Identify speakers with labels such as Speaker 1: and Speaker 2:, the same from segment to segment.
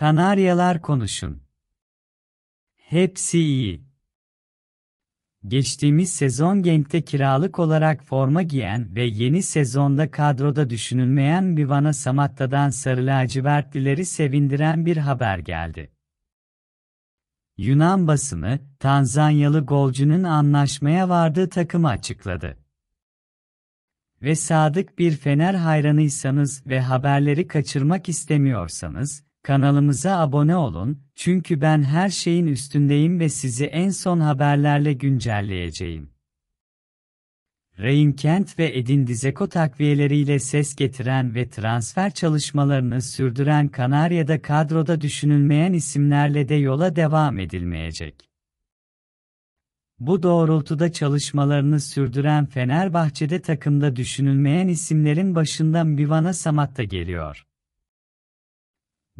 Speaker 1: Kanaryalar konuşun. Hepsi iyi. Geçtiğimiz sezon Genk'te kiralık olarak forma giyen ve yeni sezonda kadroda düşünülmeyen Bivana Samatta'dan Sarı Lacivertlileri sevindiren bir haber geldi. Yunan basını, Tanzanyalı golcünün anlaşmaya vardığı takımı açıkladı. Ve sadık bir Fener hayranıysanız ve haberleri kaçırmak istemiyorsanız, Kanalımıza abone olun, çünkü ben her şeyin üstündeyim ve sizi en son haberlerle güncelleyeceğim. Rain Kent ve Edin Dzeko takviyeleriyle ses getiren ve transfer çalışmalarını sürdüren Kanarya'da kadroda düşünülmeyen isimlerle de yola devam edilmeyecek. Bu doğrultuda çalışmalarını sürdüren Fenerbahçe'de takımda düşünülmeyen isimlerin başında Bivana Samat da geliyor.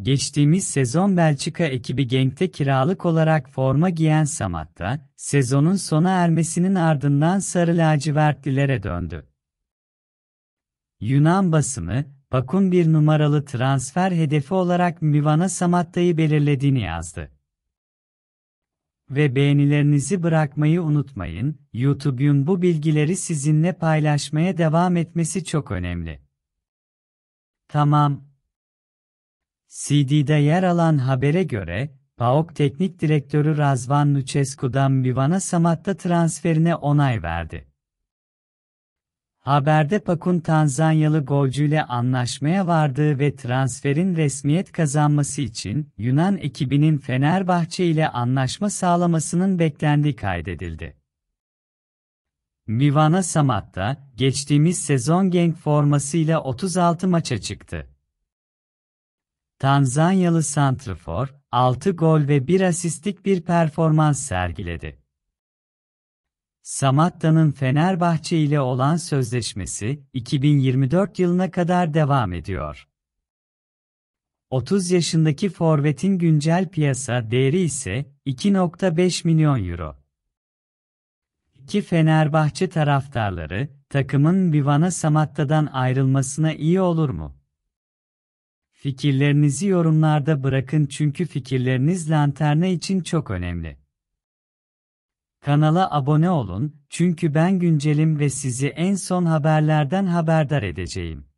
Speaker 1: Geçtiğimiz sezon Belçika ekibi Genk'te kiralık olarak forma giyen Samat'ta, sezonun sona ermesinin ardından sarı lacivertlilere döndü. Yunan basını, Bakun bir numaralı transfer hedefi olarak Mivana Samatta'yı belirlediğini yazdı. Ve beğenilerinizi bırakmayı unutmayın, YouTube'un bu bilgileri sizinle paylaşmaya devam etmesi çok önemli. Tamam, CD'de yer alan habere göre, PAOK Teknik Direktörü Razvan Lucescu'dan Mivana Samat'ta transferine onay verdi. Haberde Pakun Tanzanyalı golcüyle anlaşmaya vardığı ve transferin resmiyet kazanması için Yunan ekibinin Fenerbahçe ile anlaşma sağlamasının beklendiği kaydedildi. Mivana Samat da geçtiğimiz sezon genk formasıyla 36 maça çıktı. Tanzanyalı Santrafor, 6 gol ve 1 asistlik bir performans sergiledi. Samatta'nın Fenerbahçe ile olan sözleşmesi 2024 yılına kadar devam ediyor. 30 yaşındaki forvetin güncel piyasa değeri ise 2.5 milyon euro. İki Fenerbahçe taraftarları takımın Bivana Samatta'dan ayrılmasına iyi olur mu? Fikirlerinizi yorumlarda bırakın çünkü fikirleriniz lanterna için çok önemli. Kanala abone olun çünkü ben güncelim ve sizi en son haberlerden haberdar edeceğim.